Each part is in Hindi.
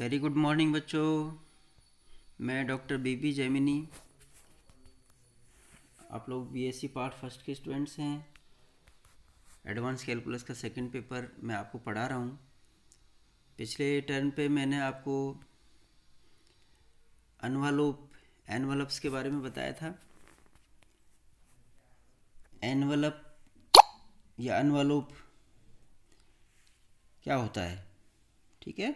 वेरी गुड मॉर्निंग बच्चों मैं डॉक्टर बीबी जैमिनी आप लोग बीएससी पार्ट फर्स्ट के स्टूडेंट्स हैं एडवांस कैलकुलस का सेकंड पेपर मैं आपको पढ़ा रहा हूँ पिछले टर्न पे मैंने आपको अनवालोप एनवलप्स के बारे में बताया था एनवलप या अनवलोप क्या होता है ठीक है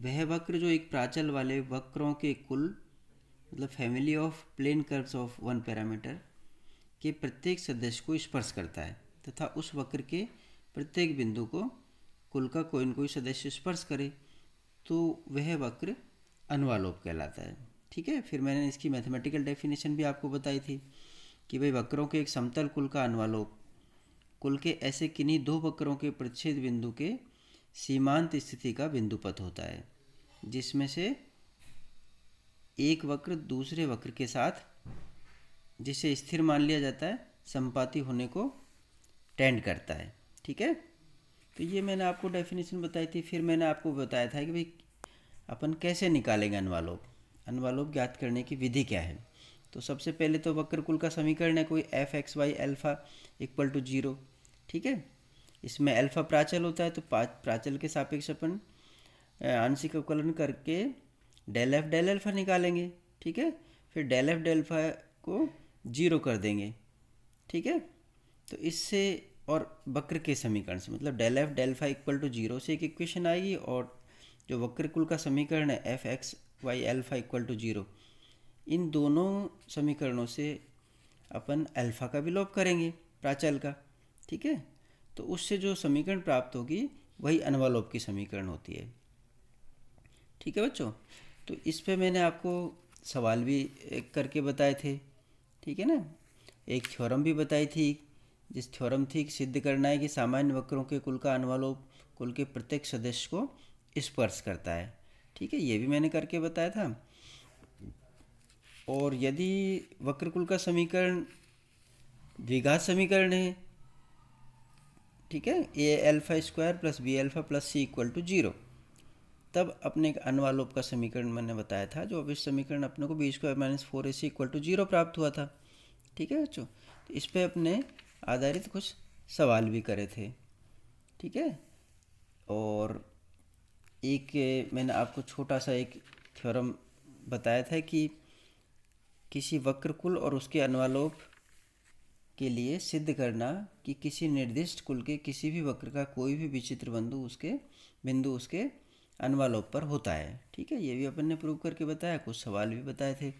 वह वक्र जो एक प्राचल वाले वक्रों के कुल मतलब family of plane curves of one parameter के प्रत्येक सदस्य को स्पर्श करता है तथा उस वक्र के प्रत्येक बिंदु को कुल का कोई न कोई सदस्य स्पर्श करे तो वह वक्र अनुवालोप कहलाता है ठीक है फिर मैंने इसकी मैथमेटिकल डेफिनेशन भी आपको बताई थी कि भाई वक्रों के एक समतल कुल का अनुवालोप कुल के ऐसे किन्हीं दो वक्रों के प्रच्छेद बिंदु के सीमांत स्थिति का बिंदुपथ होता है जिसमें से एक वक्र दूसरे वक्र के साथ जिसे स्थिर मान लिया जाता है संपाति होने को टेंड करता है ठीक है तो ये मैंने आपको डेफिनेशन बताई थी फिर मैंने आपको बताया था कि भाई अपन कैसे निकालेंगे अनवालोप अनवालोप ज्ञात करने की विधि क्या है तो सबसे पहले तो वक्र कुल का समीकरण है कोई F X Y alpha equal to zero ठीक है इसमें अल्फा प्राचल होता है तो प्राचल के सापेक्ष अपन आंशिक अवकलन करके डेल एफ डेल एल्फा निकालेंगे ठीक है फिर डेल एफ डेल्फा को जीरो कर देंगे ठीक है तो इससे और वक्र के समीकरण से मतलब del F del alpha equal to zero से एक इक्वेशन आएगी और जो वक्र कुल का समीकरण है F X Y alpha equal to zero इन दोनों समीकरणों से अपन अल्फ़ा का भी लोप करेंगे प्राचल का ठीक है तो उससे जो समीकरण प्राप्त होगी वही अनवालोप की समीकरण होती है ठीक है बच्चों तो इस पे मैंने आपको सवाल भी करके बताए थे ठीक है ना एक थ्योरम भी बताई थी जिस थ्योरम थी सिद्ध करना है कि सामान्य वक्रों के कुल का अनवालोप कुल के प्रत्येक सदस्य को स्पर्श करता है ठीक है ये भी मैंने करके बताया था और यदि वक्र कुल का समीकरण द्विघात समीकरण है ठीक है A alpha square plus B alpha plus C equal to zero तब अपने एक अनवालोप का समीकरण मैंने बताया था जो अब इस समीकरण अपने को B square minus four A C equal to zero प्राप्त हुआ था ठीक है बच्चों तो इस पर अपने आधारित कुछ सवाल भी करे थे ठीक है और एक मैंने आपको छोटा सा एक थ्योरम बताया था कि किसी वक्र कुल और उसके अनवालोप के लिए सिद्ध करना कि किसी निर्दिष्ट कुल के किसी भी वक्र का कोई भी विचित्र बिंदु उसके बिंदु उसके अनवालोप पर होता है ठीक है ये भी अपन ने प्रूव करके बताया कुछ सवाल भी बताए थे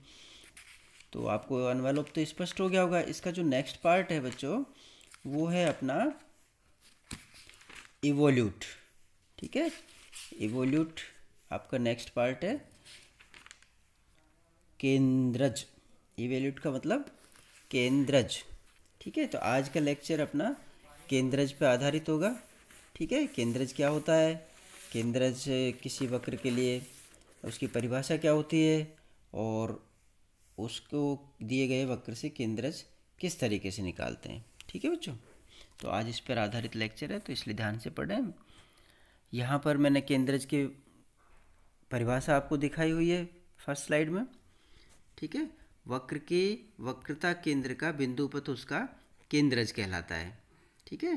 तो आपको अनवालोप तो स्पष्ट हो गया होगा इसका जो नेक्स्ट पार्ट है बच्चों वो है अपना इवोल्यूट ठीक है इवोल्यूट आपका नेक्स्ट पार्ट है केंद्रज इवेल्यूट का मतलब केंद्रज ठीक है तो आज का लेक्चर अपना केंद्रज पर आधारित होगा ठीक है केंद्रज क्या होता है केंद्रज किसी वक्र के लिए उसकी परिभाषा क्या होती है और उसको दिए गए वक्र से केंद्रज किस तरीके से निकालते हैं ठीक है बच्चों तो आज इस पर आधारित लेक्चर है तो इसलिए ध्यान से पढ़ें यहाँ पर मैंने केंद्रज की परिभाषा आपको दिखाई हुई है फर्स्ट स्लाइड में ठीक है वक्र के वक्रता केंद्र का बिंदु पथ उसका केंद्रज कहलाता है ठीक है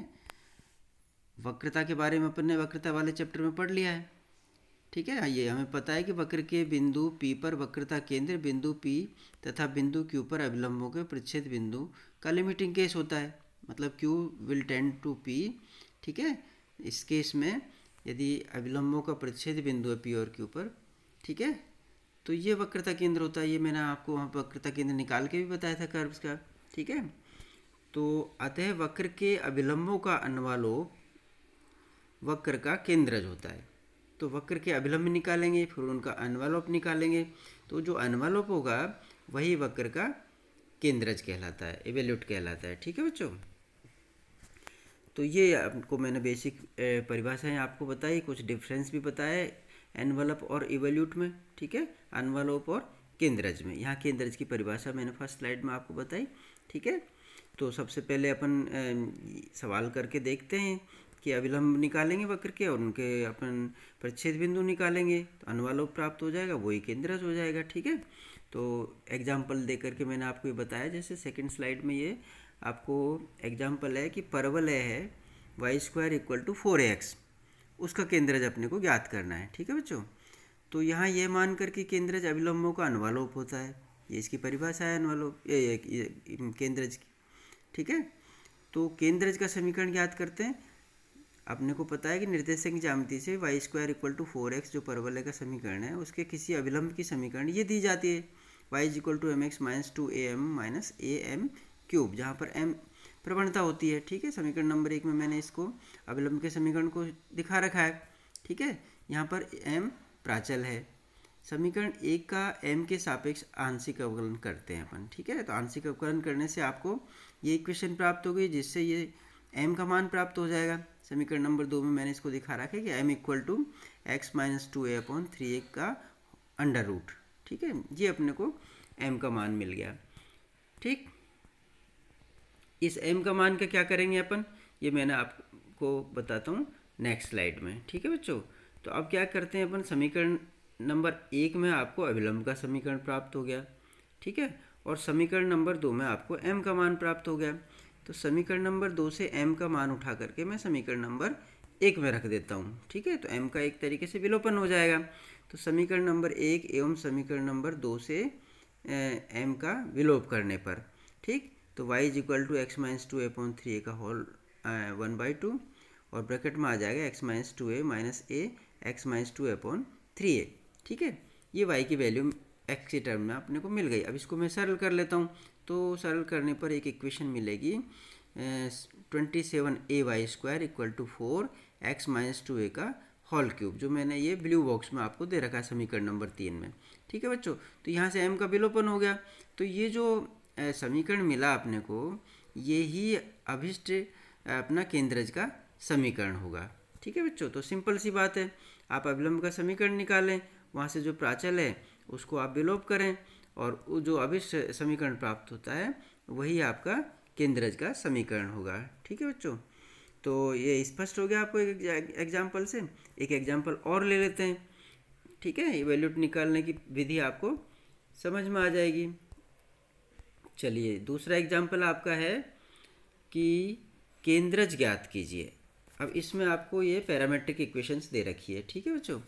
वक्रता के बारे में अपन ने वक्रता वाले चैप्टर में पढ़ लिया है ठीक है ये हमें पता है कि वक्र के बिंदु पी पर वक्रता केंद्र बिंदु पी तथा बिंदु क्यू पर अभिलंबों के प्रच्छेद बिंदु का लिमिटिंग केस होता है मतलब Q will tend to P ठीक है इस केस में यदि अभिलंबों का प्रच्छेद बिंदु है पी और Q पर ठीक है तो ये वक्रता केंद्र होता है ये मैंने आपको वहाँ वक्रता केंद्र निकाल के भी बताया था कर्व्स का ठीक है तो अतः वक्र के अभिलंबों का अन्वालोप वक्र का केंद्रज होता है तो वक्र के अभिलंब निकालेंगे फिर उनका अनवालोप निकालेंगे तो जो अन्वालोप होगा वही वक्र का केंद्रज कहलाता है एवेल्यूट कहलाता है ठीक है बच्चों तो ये आपको मैंने बेसिक परिभाषाएं आपको बताई कुछ डिफरेंस भी बताए एनवलप और इवेल्यूट में ठीक है अनवलोप और केंद्रज में यहाँ केंद्रज की परिभाषा मैंने फर्स्ट स्लाइड में आपको बताई ठीक है तो सबसे पहले अपन सवाल करके देखते हैं कि अविलंब निकालेंगे वक्र के और उनके अपन प्रच्छेद बिंदु निकालेंगे तो अनुवालोप प्राप्त हो जाएगा वही केंद्रज हो जाएगा ठीक है तो एग्जाम्पल दे करके मैंने आपको ये बताया जैसे सेकेंड स्लाइड में ये आपको एग्जाम्पल है कि परवलय है Y square equal to four X उसका केंद्रज अपने को ज्ञात करना है ठीक है बच्चों तो यहाँ ये मान कर कि केंद्रज अभिलंबों का अनुवालोप होता है ये इसकी परिभाषा है अनुवालोप ये, ये, ये केंद्रज की ठीक है तो केंद्रज का समीकरण ज्ञात करते हैं अपने को पता है कि निर्देशक जामती से Y square equal to four X जो परवलय का समीकरण है उसके किसी अभिलंब की समीकरण ये दी जाती है Y is equal to M X minus two A M minus A M cube जहाँ पर एम प्रवणता होती है ठीक है समीकरण नंबर एक में मैंने इसको अविलंब के समीकरण को दिखा रखा है ठीक है यहाँ पर एम प्राचल है समीकरण एक का एम के सापेक्ष आंशिक अवकलन करते हैं अपन ठीक है तो आंशिक अवकलन करने से आपको ये इक्वेशन प्राप्त हो गई जिससे ये एम का मान प्राप्त हो जाएगा समीकरण नंबर दो में मैंने इसको दिखा रखा है कि M equal to X minus two A upon three A का अंडर रूट ठीक है ये अपने को एम का मान मिल गया ठीक इस एम का मान का क्या करेंगे अपन ये मैंने आपको बताता हूँ नेक्स्ट स्लाइड में ठीक है बच्चों तो अब क्या करते हैं अपन समीकरण नंबर एक में आपको अभिलंब का समीकरण प्राप्त हो गया ठीक है और समीकरण नंबर दो में आपको एम का मान प्राप्त हो गया तो समीकरण नंबर दो से एम का मान उठा करके मैं समीकरण नंबर एक में रख देता हूँ ठीक है तो एम का एक तरीके से विलोपन हो जाएगा तो समीकरण नंबर एक एवं समीकरण नंबर दो से एम का विलोप करने पर ठीक तो y is equal to X minus two A point three A का होल वन बाई टू और ब्रैकेट में आ जाएगा x minus two A minus A X minus two A point three A ठीक है ये y की वैल्यू x के टर्म में अपने को मिल गई अब इसको मैं सरल कर लेता हूँ तो सरल करने पर एक इक्वेशन मिलेगी twenty seven A Y square equal to four X minus two A का हॉल क्यूब जो मैंने ये ब्लू बॉक्स में आपको दे रखा है समीकरण नंबर तीन में ठीक है बच्चों तो यहाँ से एम का बिलोपन हो गया तो ये जो समीकरण मिला अपने को ये ही अभिष्ट अपना केंद्रज का समीकरण होगा ठीक है बच्चों तो सिंपल सी बात है आप अभिलंब का समीकरण निकालें वहाँ से जो प्राचल है उसको आप विलोप करें और वो जो अभिष्ट समीकरण प्राप्त होता है वही आपका केंद्रज का समीकरण होगा ठीक है बच्चों तो ये स्पष्ट हो गया आपको एक एग्जाम्पल से एक एग्जाम्पल और ले लेते हैं ठीक है वैल्यूट निकालने की विधि आपको समझ में आ जाएगी चलिए दूसरा एग्जाम्पल आपका है कि केंद्रज ज्ञात कीजिए अब इसमें आपको ये पैरामेट्रिक इक्वेशंस दे रखी है ठीक है बच्चों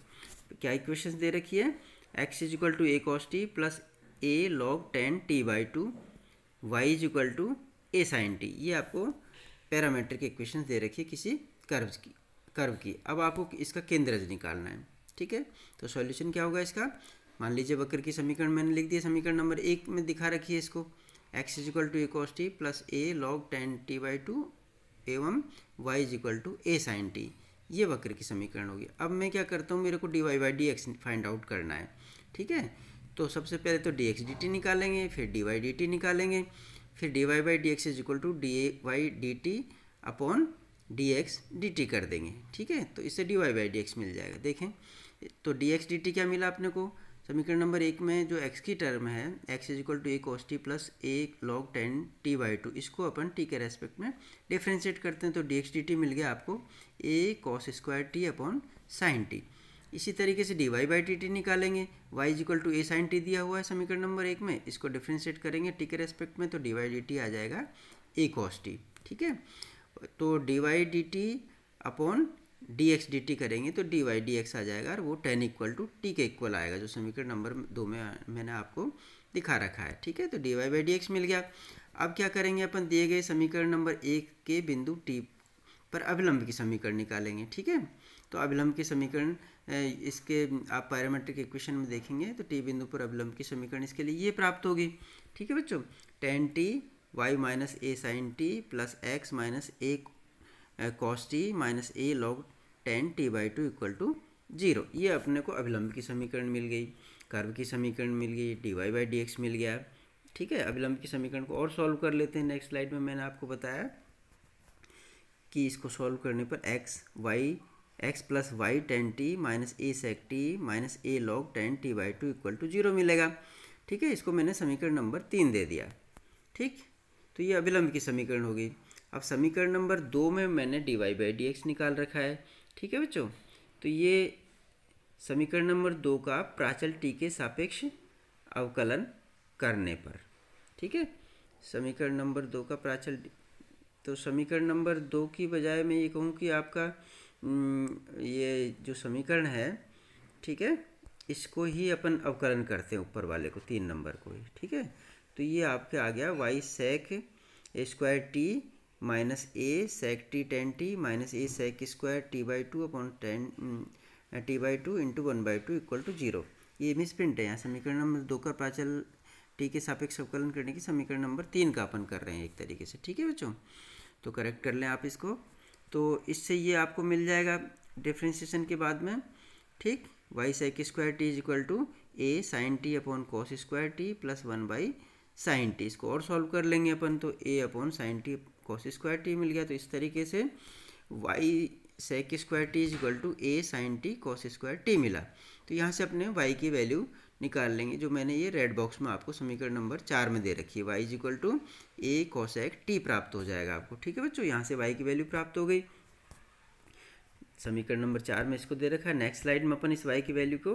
क्या इक्वेशंस दे रखी है X is equal to A cos T plus A log tan T by two Y is equal to A sine T ये आपको पैरामेट्रिक इक्वेशंस दे रखी है किसी कर्व की कर्व की अब आपको इसका केंद्रज निकालना है ठीक है तो सॉल्यूशन क्या होगा इसका मान लीजिए वक्र की समीकरण मैंने लिख दिया समीकरण नंबर एक में दिखा रखी है इसको X is equal to A cos T plus A log tan T by two एवं Y is equal to A sine T ये वक्र की समीकरण होगी अब मैं क्या करता हूँ मेरे को D Y by D X find out करना है ठीक है तो सबसे पहले तो डी एक्स डी टी निकालेंगे फिर डी वाई डी टी निकालेंगे फिर D Y by D X is equal to D Y D T upon D X D T कर देंगे ठीक है तो इससे D Y by D X मिल जाएगा देखें तो डी एक्स डी टी क्या मिला अपने को समीकरण नंबर एक में जो x की टर्म है x is equal to A cos T plus A log tan T by two इसको अपन टी के रेस्पेक्ट में डिफ्रेंशिएट करते हैं तो डी एक्स डी टी मिल गया आपको A cos square T upon sine T इसी तरीके से D Y by T T निकालेंगे Y is equal to A sine T दिया हुआ है समीकरण नंबर एक में इसको डिफ्रेंशिएट करेंगे टी के रेस्पेक्ट में तो डी वाई डी टी आ जाएगा ए कॉस टी ठीक है तो D Y D T upon D X D T करेंगे तो डी वाई डी एक्स आ जाएगा और वो टेन इक्वल टू टी के इक्वल आएगा जो समीकरण नंबर दो में मैंने आपको दिखा रखा है ठीक है तो D Y by D X मिल गया अब क्या करेंगे अपन दिए गए समीकरण नंबर एक के बिंदु टी पर अभिलंब की समीकरण निकालेंगे ठीक है तो अभिलंब के समीकरण इसके आप पैरामेट्रिक इक्वेशन में देखेंगे तो टी बिंदु पर अभिलंब की समीकरण इसके लिए ये प्राप्त होगी ठीक है बच्चों tan T Y minus A sine T plus X minus A cos T minus A log tan T by two equal to zero ये अपने को अभिलंब की समीकरण मिल गई कर्व की समीकरण मिल गई D Y by D X मिल गया ठीक है अभिलंब की समीकरण को और सॉल्व कर लेते हैं नेक्स्ट स्लाइड में मैंने आपको बताया कि इसको सॉल्व करने पर X Y X plus Y tan T minus A sec T minus A log tan T by two equal to zero मिलेगा ठीक है इसको मैंने समीकरण नंबर तीन दे दिया ठीक तो ये अभिलंब की समीकरण हो गई अब समीकरण नंबर दो में मैंने D Y by D X निकाल रखा है ठीक है बच्चों तो ये समीकरण नंबर दो का प्राचल टी के सापेक्ष अवकलन करने पर ठीक है समीकरण नंबर दो का प्राचल तो समीकरण नंबर दो की बजाय मैं ये कहूँ कि आपका ये जो समीकरण है ठीक है इसको ही अपन अवकलन करते हैं ऊपर वाले को तीन नंबर को ठीक है तो ये आपके आ गया Y sec square T minus A sec T tan T minus A sec square T by two upon tan T by two into one by two equal to zero ये मिसप्रिंट है यहाँ समीकरण नंबर दो का प्राचल टी के सापेक्ष अवकलन करने की समीकरण नंबर तीन का अपन कर रहे हैं एक तरीके से ठीक है बच्चों तो करेक्ट कर लें आप इसको तो इससे ये आपको मिल जाएगा डिफ्रेंसिएशन के बाद में ठीक Y sec square T is equal to A sine T upon cos square T plus one by sine T इसको और सॉल्व कर लेंगे अपन तो A upon sine T cos square T मिल गया तो इस तरीके से Y sec square T is equal to A sine T cos square T मिला तो यहाँ से अपने वाई की वैल्यू निकाल लेंगे जो मैंने ये रेड बॉक्स में आपको समीकरण नंबर चार में दे रखी है Y is equal to A एक टी प्राप्त हो जाएगा आपको ठीक है बच्चों यहाँ से वाई की वैल्यू प्राप्त हो गई समीकरण नंबर चार में इसको दे रखा है नेक्स्ट स्लाइड में अपन इस वाई की वैल्यू को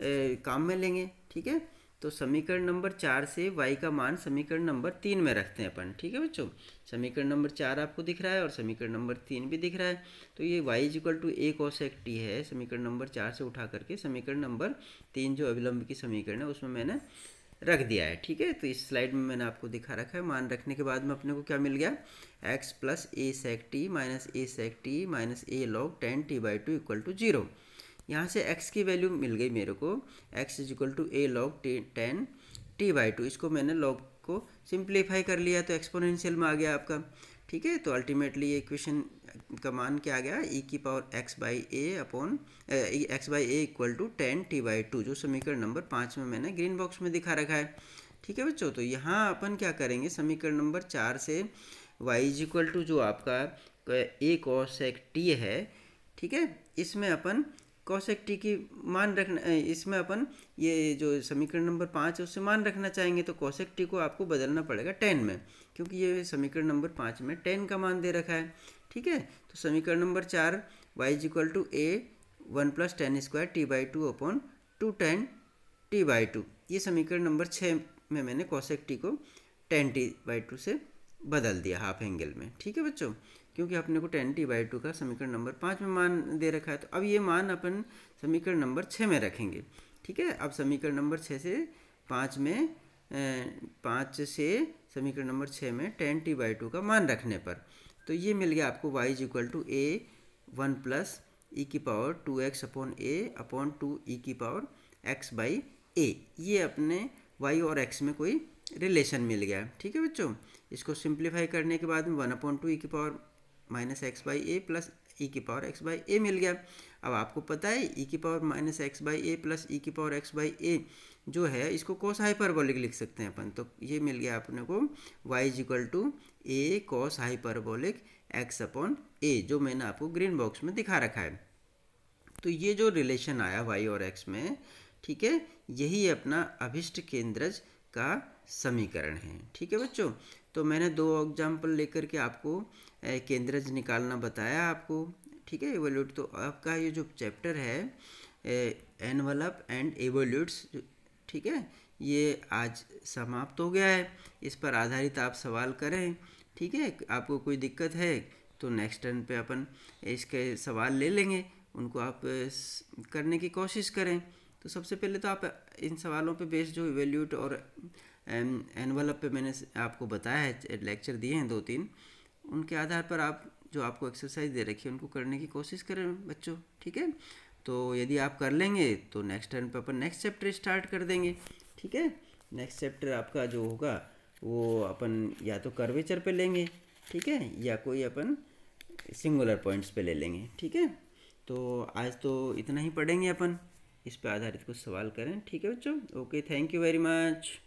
ए, काम में लेंगे ठीक है तो समीकरण नंबर चार से y का मान समीकरण नंबर तीन में रखते हैं अपन ठीक है बच्चों समीकरण नंबर चार आपको दिख रहा है और समीकरण नंबर तीन भी दिख रहा है तो ये y is equal equal to A cosec T है समीकरण नंबर चार से उठा करके समीकरण नंबर तीन जो अविलंब की समीकरण है उसमें मैंने रख दिया है ठीक है तो इस स्लाइड में मैंने आपको दिखा रखा है मान रखने के बाद में अपने को क्या मिल गया X plus A sec T minus A sec T minus A log tan T by two equal to zero यहाँ से x की वैल्यू मिल गई मेरे को x is equal to A log tan T by two इसको मैंने लॉग को सिंप्लीफाई कर लिया तो एक्सपोनेंशियल में आ गया आपका ठीक है तो अल्टीमेटली ये इक्वेशन का मान क्या आ गया e की power x by A upon X by A equal to tan T by two जो समीकरण नंबर पाँच में मैंने ग्रीन बॉक्स में दिखा रखा है ठीक है बच्चों तो यहाँ अपन क्या करेंगे समीकरण नंबर चार से y इज इक्वल टू जो आपका ए कॉस एक टी है ठीक है इसमें अपन कौशक टी की मान रखना इसमें अपन ये जो समीकरण नंबर पाँच है उससे मान रखना चाहेंगे तो कौशक टी को आपको बदलना पड़ेगा टेन में क्योंकि ये समीकरण नंबर पाँच में टेन का मान दे रखा है ठीक है तो समीकरण नंबर चार Y is equal to A one plus tan square T by two upon two tan T by two ये समीकरण नंबर छः में मैंने कौशक टी को टेन टी बाई टू से बदल दिया हाफ एंगल में ठीक है बच्चों क्योंकि अपने को टेन टी बाई टू का समीकरण नंबर पाँच में मान दे रखा है तो अब ये मान अपन समीकरण नंबर छः में रखेंगे ठीक है अब समीकरण नंबर छः से पाँच में पाँच से समीकरण नंबर छः में टेन टी बाई टू का मान रखने पर तो ये मिल गया आपको Y is equal to A one plus E e की power two X upon A upon two E की पावर एक्स बाई ए ये अपने वाई और एक्स में कोई रिलेशन मिल गया ठीक है बच्चों इसको सिंप्लीफाई करने के बाद में वन अपॉन टू ई की power minus X by A plus E की पावर एक्स बाई ए मिल गया अब आपको पता है ई e की power minus X by A plus E की पावर एक्स बाई ए जो है इसको कोस हाइपरबोलिक लिख सकते हैं अपन तो ये मिल गया अपने को Y is equal to A cos hyperbolic X upon A जो मैंने आपको ग्रीन बॉक्स में दिखा रखा है तो ये जो रिलेशन आया वाई और एक्स में ठीक है यही अपना अभिष्ट केंद्रज का समीकरण है ठीक है बच्चों तो मैंने दो एग्जाम्पल लेकर के आपको केंद्रज निकालना बताया आपको ठीक है एवोल्यूट तो आपका ये जो चैप्टर है एनवलप एंड एवोल्यूट्स ठीक है ये आज समाप्त हो गया है इस पर आधारित आप सवाल करें ठीक है आपको कोई दिक्कत है तो नेक्स्ट टर्न पे अपन इसके सवाल ले लेंगे उनको आप करने की कोशिश करें तो सबसे पहले तो आप इन सवालों पे बेस्ड जो इवेल्यूट और एनवलप पे मैंने आपको बताया है लेक्चर दिए हैं दो तीन उनके आधार पर आप जो आपको एक्सरसाइज दे रखी है उनको करने की कोशिश करें बच्चों ठीक है तो यदि आप कर लेंगे तो नेक्स्ट टर्न पर अपन नेक्स्ट चैप्टर स्टार्ट कर देंगे ठीक है नेक्स्ट चैप्टर आपका जो होगा वो अपन या तो कर्वेचर पे लेंगे ठीक है या कोई अपन सिंगुलर पॉइंट्स पे ले लेंगे ठीक है तो आज तो इतना ही पढ़ेंगे अपन इस पर आधारित कुछ सवाल करें ठीक है बच्चों okay thank you very much